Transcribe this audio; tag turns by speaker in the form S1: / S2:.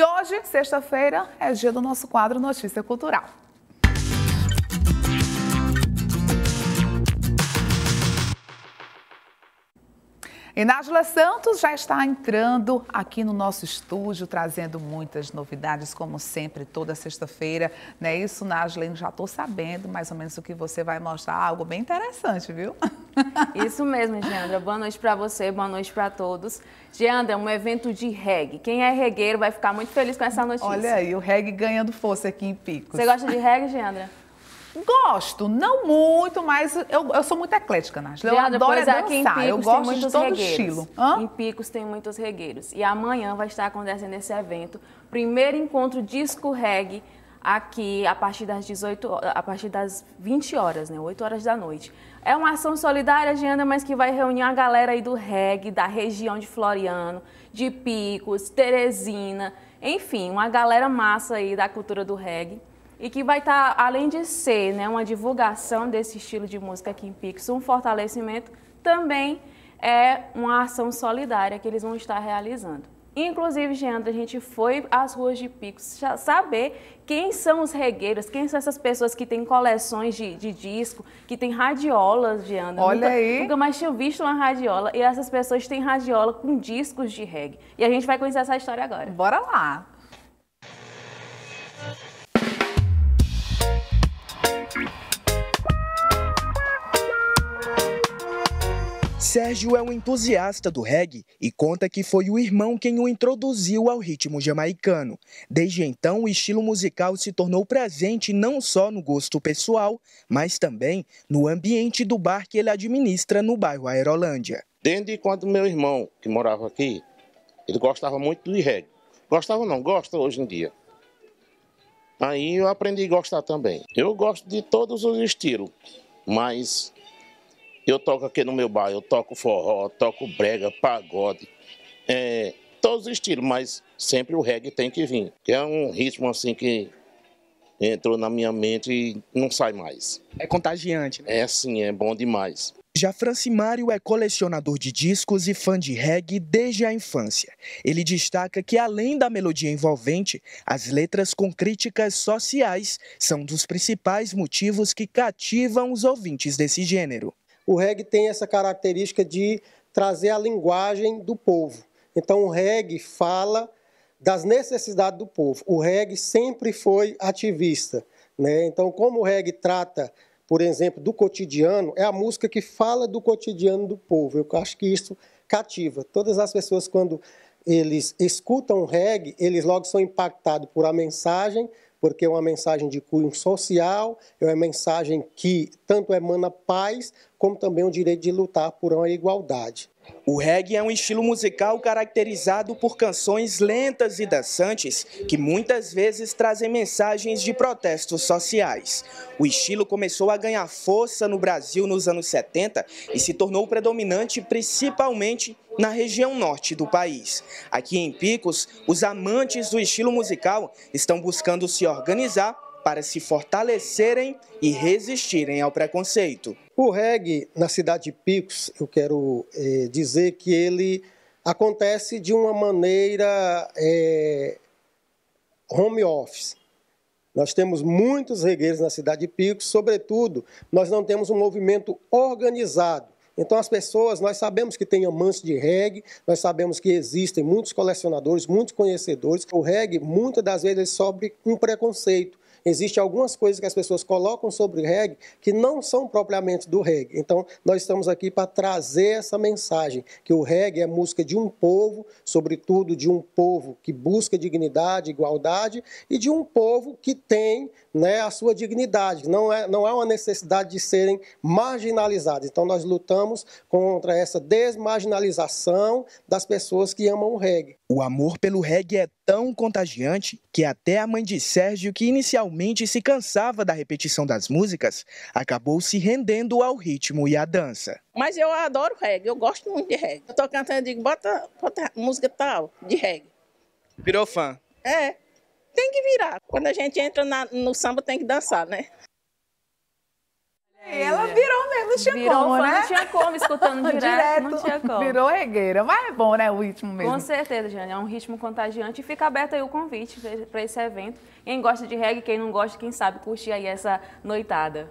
S1: E hoje, sexta-feira, é dia do nosso quadro Notícia Cultural. E Nájula Santos já está entrando aqui no nosso estúdio, trazendo muitas novidades, como sempre, toda sexta-feira. Não é isso, Nájula? Eu já estou sabendo mais ou menos o que você vai mostrar, algo bem interessante, viu? Isso mesmo, Geandra. Boa noite para você, boa noite para todos. Geandra, um evento de reggae. Quem é regueiro vai ficar muito feliz com essa notícia. Olha aí, o reggae ganhando força aqui em Picos. Você gosta de reggae, Geandra? Gosto, não muito, mas eu, eu sou muito eclética, Nath. Eu adoro é dançar, é aqui em Picos eu gosto de todo regueiros. estilo. Hã? Em Picos tem muitos regueiros. E amanhã vai estar acontecendo esse evento, primeiro encontro disco reggae aqui a partir das 18 a partir das 20 horas, né? 8 horas da noite. É uma ação solidária, Giana, mas que vai reunir a galera aí do reggae, da região de Floriano, de Picos, Teresina, enfim, uma galera massa aí da cultura do reggae e que vai estar, tá, além de ser né, uma divulgação desse estilo de música aqui em Pix, um fortalecimento, também é uma ação solidária que eles vão estar realizando. Inclusive, Geandra, a gente foi às ruas de Picos saber quem são os regueiros, quem são essas pessoas que têm coleções de, de disco, que têm radiolas, Geandra. Olha nunca, aí. Nunca mais tinha visto uma radiola. E essas pessoas têm radiola com discos de reggae. E a gente vai conhecer essa história agora. Bora lá.
S2: Sérgio é um entusiasta do reggae e conta que foi o irmão quem o introduziu ao ritmo jamaicano. Desde então, o estilo musical se tornou presente não só no gosto pessoal, mas também no ambiente do bar que ele administra no bairro Aerolândia. Desde quando meu irmão, que morava aqui, ele gostava muito de reggae. Gostava não, gosta hoje em dia. Aí eu aprendi a gostar também. Eu gosto de todos os estilos, mas eu toco aqui no meu bairro, eu toco forró, toco brega, pagode, é, todos os estilos, mas sempre o reggae tem que vir. Que é um ritmo assim que entrou na minha mente e não sai mais. É contagiante, né? É sim, é bom demais. Já Francimário é colecionador de discos e fã de reggae desde a infância. Ele destaca que, além da melodia envolvente, as letras com críticas sociais são dos principais motivos
S3: que cativam os ouvintes desse gênero o reggae tem essa característica de trazer a linguagem do povo. Então, o reggae fala das necessidades do povo. O reggae sempre foi ativista. Né? Então, como o reggae trata, por exemplo, do cotidiano, é a música que fala do cotidiano do povo. Eu acho que isso cativa. Todas as pessoas, quando eles escutam reggae, eles logo são impactados por a mensagem, porque é uma mensagem de cunho social, é uma mensagem que tanto emana paz, como também o direito de lutar por uma igualdade. O
S2: reggae é um estilo musical caracterizado por canções lentas e
S3: dançantes
S2: que muitas vezes trazem mensagens de protestos sociais. O estilo começou a ganhar força no Brasil nos anos 70 e se tornou predominante principalmente na região norte do país. Aqui em Picos, os amantes do estilo musical estão buscando se organizar para se fortalecerem e resistirem ao preconceito.
S3: O reggae na cidade de Picos, eu quero é, dizer que ele acontece de uma maneira é, home office. Nós temos muitos regueiros na cidade de Picos, sobretudo, nós não temos um movimento organizado. Então, as pessoas, nós sabemos que tem amantes de reggae, nós sabemos que existem muitos colecionadores, muitos conhecedores. O reggae, muitas das vezes, ele sobe um preconceito. Existem algumas coisas que as pessoas colocam sobre reggae que não são propriamente do reggae. Então, nós estamos aqui para trazer essa mensagem, que o reggae é música de um povo, sobretudo de um povo que busca dignidade, igualdade, e de um povo que tem né, a sua dignidade. Não é, não é uma necessidade de serem marginalizados. Então, nós lutamos contra essa desmarginalização das pessoas que amam o reggae. O amor pelo reggae é tão
S2: contagiante que até a mãe de Sérgio, que inicialmente se cansava da repetição das músicas, acabou se rendendo ao ritmo e à dança.
S1: Mas eu adoro reggae, eu gosto muito de reggae. Eu tô cantando e digo, bota, bota música tal, de reggae. Virou fã? É, tem que virar. Quando a gente entra na, no samba, tem que dançar, né? ela virou mesmo, não tinha virou como, né? Não tinha como, escutando direto, direto, não tinha como. Virou regueira, mas é bom, né, o ritmo mesmo. Com certeza, Jane, é um ritmo contagiante e fica aberto aí o convite para esse evento. Quem gosta de reggae, quem não gosta, quem sabe, curtir aí essa noitada.